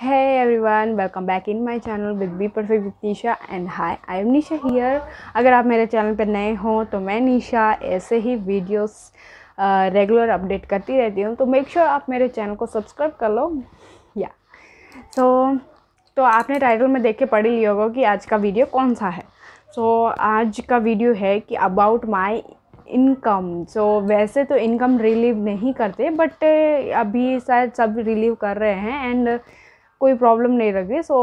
है everyone welcome back in my channel with be perfect with Nisha and hi I am Nisha here अगर आप मेरे channel पर नए हों तो मैं निशा ऐसे ही वीडियोस रेगुलर अपडेट करती रहती हूँ तो मेक श्योर sure आप मेरे चैनल को सब्सक्राइब कर लो या सो so, तो आपने टाइटल में देख के पढ़ी लिया होगा कि आज का वीडियो कौन सा है सो so, आज का वीडियो है कि about my income so so, वैसे तो इनकम रिलीव नहीं करते बट अभी शायद सब रिलीव कर रहे हैं एंड कोई प्रॉब्लम नहीं लग रही सो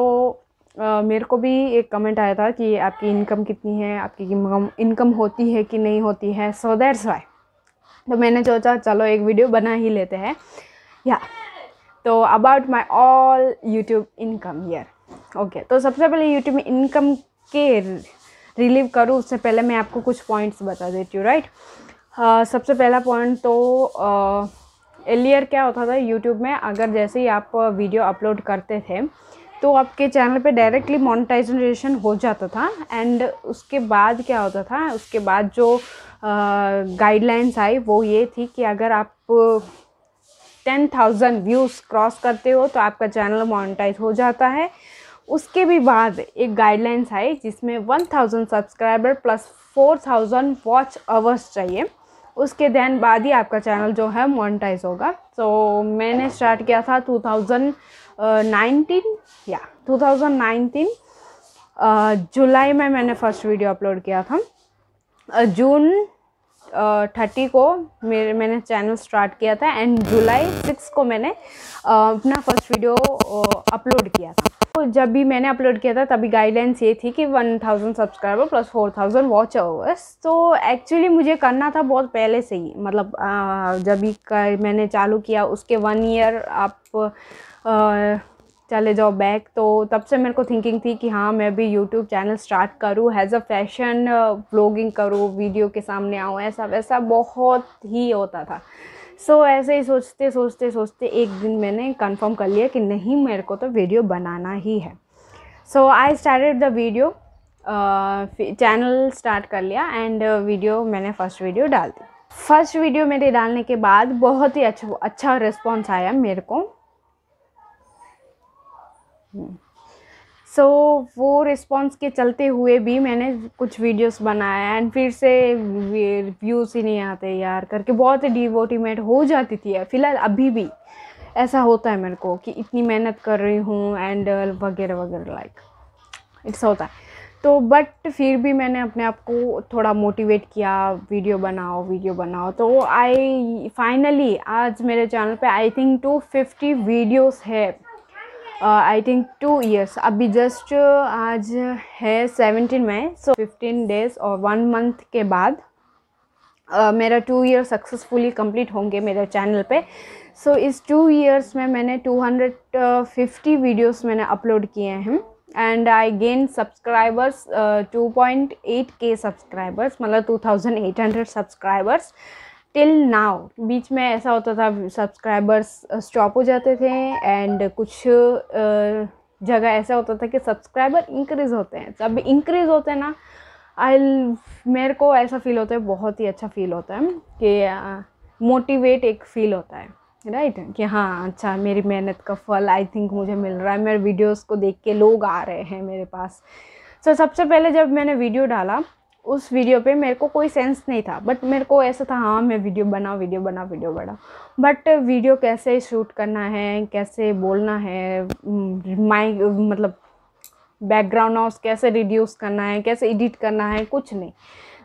मेरे को भी एक कमेंट आया था कि आपकी इनकम कितनी है आपकी इनकम इनकम होती है कि नहीं होती है सो दैट्स वाई तो मैंने सोचा चलो एक वीडियो बना ही लेते हैं या तो about my all YouTube income year okay तो सबसे पहले यूट्यूब इनकम के रिलीव करूँ उससे पहले मैं आपको कुछ पॉइंट्स बता देती हूँ राइट सबसे पहला पॉइंट तो uh, एलियर क्या होता था यूट्यूब में अगर जैसे ही आप वीडियो अपलोड करते थे तो आपके चैनल पे डायरेक्टली मोनेटाइजेशन हो जाता था एंड उसके बाद क्या होता था उसके बाद जो गाइडलाइंस आई वो ये थी कि अगर आप टेन थाउजेंड व्यूज़ क्रॉस करते हो तो आपका चैनल मोनेटाइज हो जाता है उसके भी बाद एक गाइडलाइंस आई जिसमें one thousand subscriber plus four thousand watch hours चाहिए उसके दैन बाद ही आपका चैनल जो है मोनिटाइज होगा सो so, मैंने स्टार्ट किया था 2019 या 2019 जुलाई में मैंने फ़र्स्ट वीडियो अपलोड किया था जून थर्टी को मेरे मैंने चैनल स्टार्ट किया था एंड जुलाई सिक्स को मैंने अपना फर्स्ट वीडियो अपलोड किया था जब भी मैंने अपलोड किया था तभी गाइडलाइंस ये थी कि 1000 सब्सक्राइबर प्लस 4000 वॉच आवर्स तो एक्चुअली मुझे करना था बहुत पहले से ही मतलब जब भी मैंने चालू किया उसके वन ईयर आप आ, चले जाओ बैक तो तब से मेरे को थिंकिंग थी कि हाँ मैं भी यूट्यूब चैनल स्टार्ट करूँ हैज़ अ फैशन व्लॉगिंग करूँ वीडियो के सामने आऊँ ऐसा वैसा बहुत ही होता था सो so, ऐसे ही सोचते सोचते सोचते एक दिन मैंने कंफर्म कर लिया कि नहीं मेरे को तो वीडियो बनाना ही है so I started the video channel start कर लिया एंड वीडियो uh, मैंने फर्स्ट वीडियो डाल दी फर्स्ट वीडियो मेरे डालने के बाद बहुत ही अच्छा अच्छा रिस्पॉन्स आया मेरे को hmm. सो so, वो रिस्पॉन्स के चलते हुए भी मैंने कुछ वीडियोस बनाया एंड फिर से व्यूज़ ही नहीं आते यार करके बहुत डिवोटिमेट हो जाती थी फ़िलहाल अभी भी ऐसा होता है मेरे को कि इतनी मेहनत कर रही हूँ एंड वगैरह वगैरह लाइक इट्स होता है तो बट फिर भी मैंने अपने आप को थोड़ा मोटिवेट किया वीडियो बनाओ वीडियो बनाओ तो आई फाइनली आज मेरे चैनल पे I think two fifty videos है आई थिंक टू ईयर्स अभी जस्ट uh, आज है seventeen May so fifteen days और वन मंथ के बाद Uh, मेरा टू ईयर सक्सेसफुली कंप्लीट होंगे मेरे चैनल पे सो so, इस टू ईयर्स में मैंने 250 वीडियोस uh, मैंने अपलोड किए हैं एंड आई गेन सब्सक्राइबर्स 2.8 के सब्सक्राइबर्स मतलब 2800 सब्सक्राइबर्स टिल नाउ बीच में ऐसा होता था सब्सक्राइबर्स स्टॉप हो जाते थे एंड कुछ जगह ऐसा होता था कि सब्सक्राइबर इंक्रीज़ होते हैं जब इंक्रीज़ होते हैं ना आई मेरे को ऐसा फील होता है बहुत ही अच्छा फील होता है कि मोटिवेट uh, एक फील होता है राइट right? कि हाँ अच्छा मेरी मेहनत का फल आई थिंक मुझे मिल रहा है मेरे वीडियोस को देख के लोग आ रहे हैं मेरे पास सो so, सबसे पहले जब मैंने वीडियो डाला उस वीडियो पे मेरे को कोई सेंस नहीं था बट मेरे को ऐसा था हाँ मैं वीडियो बना वीडियो बना वीडियो बना बट वीडियो कैसे शूट करना है कैसे बोलना है माई मतलब बैकग्राउंड नॉइस कैसे रिड्यूस करना है कैसे एडिट करना है कुछ नहीं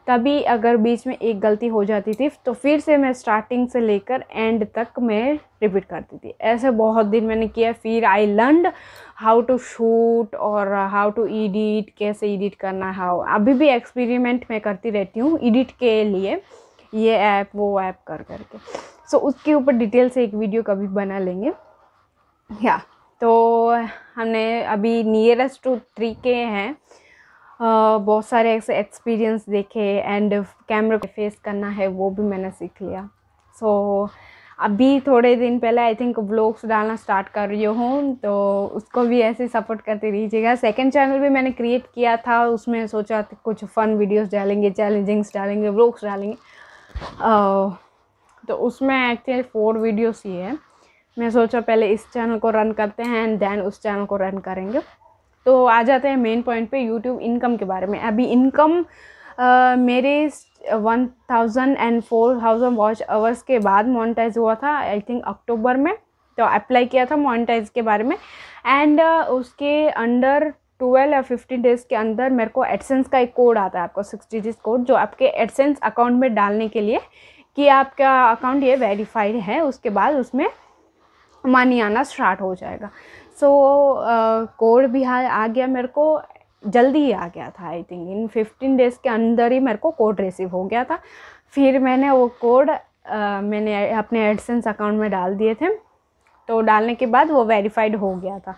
तभी अगर बीच में एक गलती हो जाती थी तो फिर से मैं स्टार्टिंग से लेकर एंड तक मैं रिपीट करती थी ऐसे बहुत दिन मैंने किया फिर I learn how to shoot और हाउ टू एडिट कैसे एडिट करना हाउ अभी भी एक्सपेरिमेंट मैं करती रहती हूँ एडिट के लिए ये ऐप वो ऐप कर करके सो so, उसके ऊपर डिटेल से एक वीडियो कभी बना लेंगे या तो हमने अभी नियरेस्ट टू थ्री के हैं बहुत सारे ऐसे एक्सपीरियंस देखे एंड कैमरे फेस करना है वो भी मैंने सीख लिया सो so, अभी थोड़े दिन पहले आई थिंक ब्लॉग्स डालना स्टार्ट कर रही हूँ तो उसको भी ऐसे सपोर्ट करते रहिएगा सेकंड चैनल भी मैंने क्रिएट किया था उसमें सोचा कुछ फ़न वीडियोस डालेंगे चैलेंजिंग्स डालेंगे ब्लॉग्स डालेंगे आ, तो उसमें एक्चुअली फोर वीडियोस ही है मैं सोचा पहले इस चैनल को रन करते हैं एंड देन उस चैनल को रन करेंगे तो आ जाते हैं मेन पॉइंट पे यूट्यूब इनकम के बारे में अभी इनकम Uh, मेरे one thousand and four thousand watch hours के बाद मोनिटाइज हुआ था आई थिंक अक्टूबर में तो अप्लाई किया था मोनिटाइज के बारे में एंड uh, उसके अंडर ट्वेल्व या फिफ्टीन डेज़ के अंदर मेरे को एडसेंस का एक कोड आता है आपको सिक्सटी डेज कोड जो आपके एडसेंस अकाउंट में डालने के लिए कि आपका अकाउंट ये वेरीफाइड है उसके बाद उसमें मनी आना स्टार्ट हो जाएगा सो कोड बिहार आ गया मेरे को जल्दी ही आ गया था I think in fifteen days के अंदर ही मेरे को कोड रिसीव हो गया था फिर मैंने वो कोड uh, मैंने अपने एडसेंस अकाउंट में डाल दिए थे तो डालने के बाद वो वेरीफाइड हो गया था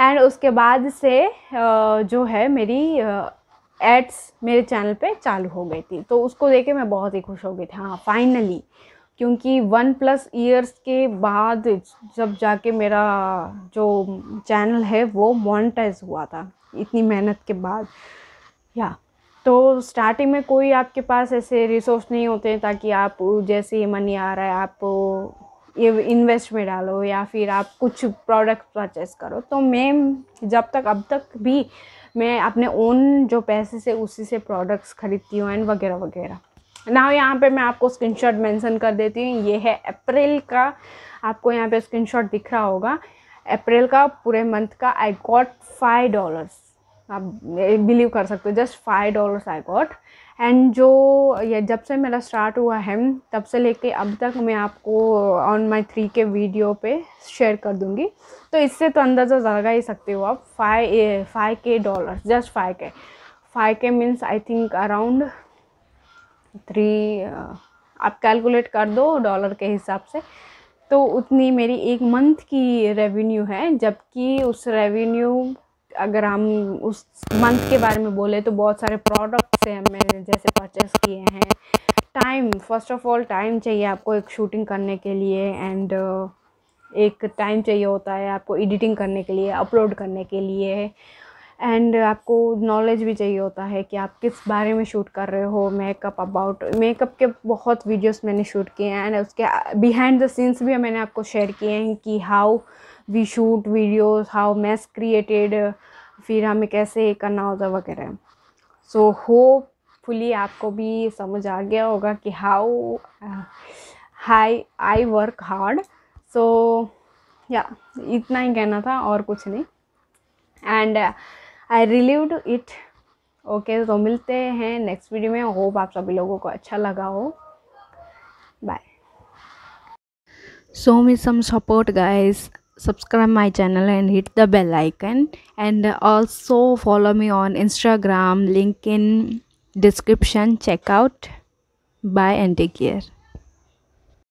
एंड उसके बाद से uh, जो है मेरी एड्स uh, मेरे चैनल पे चालू हो गई थी तो उसको देखे मैं बहुत ही खुश हो गई थी हाँ फाइनली क्योंकि वन प्लस ईयर्स के बाद जब जाके मेरा जो चैनल है वो मोनिटाइज हुआ था इतनी मेहनत के बाद या तो स्टार्टिंग में कोई आपके पास ऐसे रिसोर्स नहीं होते ताकि आप जैसे ये मनी आ रहा है आप ये इन्वेस्ट में डालो या फिर आप कुछ प्रोडक्ट परचेस करो तो मैं जब तक अब तक भी मैं अपने ओन जो पैसे से उसी से प्रोडक्ट्स खरीदती हूँ एंड वगैरह वगैरह ना यहाँ पे मैं आपको स्क्रीनशॉट मेंशन कर देती हूँ ये है अप्रैल का आपको यहाँ पे स्क्रीनशॉट दिख रहा होगा अप्रैल का पूरे मंथ का आई गॉट फाइव डॉलर्स आप बिलीव कर सकते हो just five dollars I got and जो ये जब से मेरा स्टार्ट हुआ है तब से लेके अब तक मैं आपको ऑन माई थ्री के वीडियो पे शेयर कर दूँगी तो इससे तो अंदाज़ा लगा ही सकते हो आप फाइव फाइव के डॉलर्स जस्ट फाइव के फाइव के means I think around three uh, आप कैलकुलेट कर दो डॉलर के हिसाब से तो उतनी मेरी एक मंथ की रेवेन्यू है जबकि उस रेवेन्यू अगर हम उस मंथ के बारे में बोले तो बहुत सारे प्रोडक्ट्स हैं हमें जैसे परचेस किए हैं time first of all time चाहिए आपको एक शूटिंग करने के लिए एंड uh, एक टाइम चाहिए होता है आपको एडिटिंग करने के लिए अपलोड करने के लिए एंड आपको नॉलेज भी चाहिए होता है कि आप किस बारे में शूट कर रहे हो मेकअप अबाउट मेकअप के बहुत वीडियोस मैंने शूट किए हैं एंड उसके बिहाइंड द सीन्स भी मैंने आपको शेयर किए हैं कि how we shoot videos how mess created फिर हमें कैसे करना होता वगैरह सो होपफुली आपको भी समझ आ गया होगा कि how high I work hard so या इतना ही कहना था और कुछ नहीं and I relieve to it okay तो मिलते हैं नेक्स्ट वीडियो में होप आप सभी लोगों को अच्छा लगा हो bye so me some support guys subscribe my channel and hit the bell icon and also follow me on Instagram link in description check out bye and take care